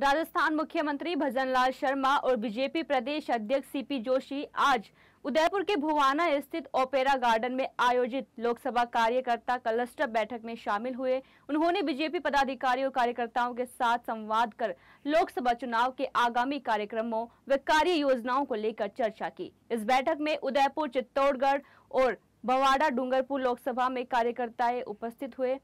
राजस्थान मुख्यमंत्री भजनलाल शर्मा और बीजेपी प्रदेश अध्यक्ष सीपी जोशी आज उदयपुर के भुवाना स्थित ओपेरा गार्डन में आयोजित लोकसभा कार्यकर्ता क्लस्टर बैठक में शामिल हुए उन्होंने बीजेपी पदाधिकारियों और कार्यकर्ताओं के साथ संवाद कर लोकसभा चुनाव के आगामी कार्यक्रमों व कार्य योजनाओं को लेकर चर्चा की इस बैठक में उदयपुर चित्तौड़गढ़ और बवाडा डूंगरपुर लोकसभा में कार्यकर्ताएं उपस्थित हुए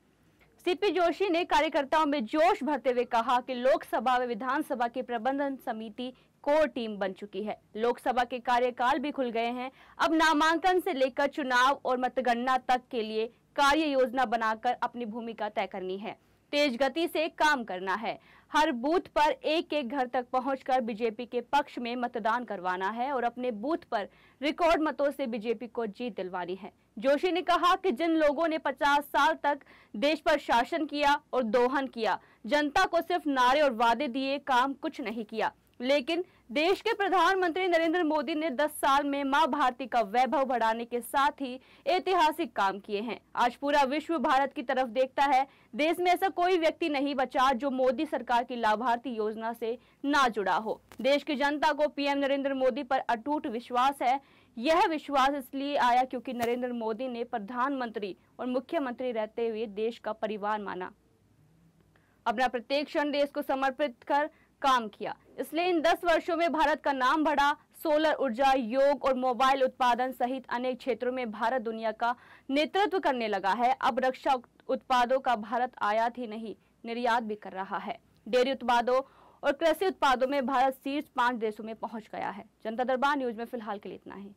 सीपी जोशी ने कार्यकर्ताओं में जोश भरते हुए कहा कि लोकसभा व विधानसभा की प्रबंधन समिति कोर टीम बन चुकी है लोकसभा के कार्यकाल भी खुल गए हैं अब नामांकन से लेकर चुनाव और मतगणना तक के लिए कार्य योजना बनाकर अपनी भूमिका तय करनी है तेज गति से काम करना है हर बूथ पर एक एक घर तक पहुंचकर बीजेपी के पक्ष में मतदान करवाना है और अपने बूथ पर रिकॉर्ड मतों से बीजेपी को जीत दिलवानी है जोशी ने कहा कि जिन लोगों ने 50 साल तक देश पर शासन किया और दोहन किया जनता को सिर्फ नारे और वादे दिए काम कुछ नहीं किया लेकिन देश के प्रधानमंत्री नरेंद्र मोदी ने 10 साल में मां भारती का वैभव बढ़ाने के साथ ही ऐतिहासिक काम किए हैं आज पूरा विश्व भारत की तरफ देखता है देश में ऐसा कोई व्यक्ति नहीं बचा जो मोदी सरकार की लाभार्थी योजना से ना जुड़ा हो देश की जनता को पीएम नरेंद्र मोदी पर अटूट विश्वास है यह विश्वास इसलिए आया क्योंकि नरेंद्र मोदी ने प्रधानमंत्री और मुख्यमंत्री रहते हुए देश का परिवार माना अपना प्रत्येक क्षण देश को समर्पित कर काम किया इसलिए इन 10 वर्षों में भारत का नाम बढ़ा सोलर ऊर्जा योग और मोबाइल उत्पादन सहित अनेक क्षेत्रों में भारत दुनिया का नेतृत्व करने लगा है अब रक्षा उत्पादों का भारत आयात ही नहीं निर्यात भी कर रहा है डेयरी उत्पादों और कृषि उत्पादों में भारत शीर्ष पांच देशों में पहुंच गया है जनता दरबार न्यूज में फिलहाल के लिए इतना ही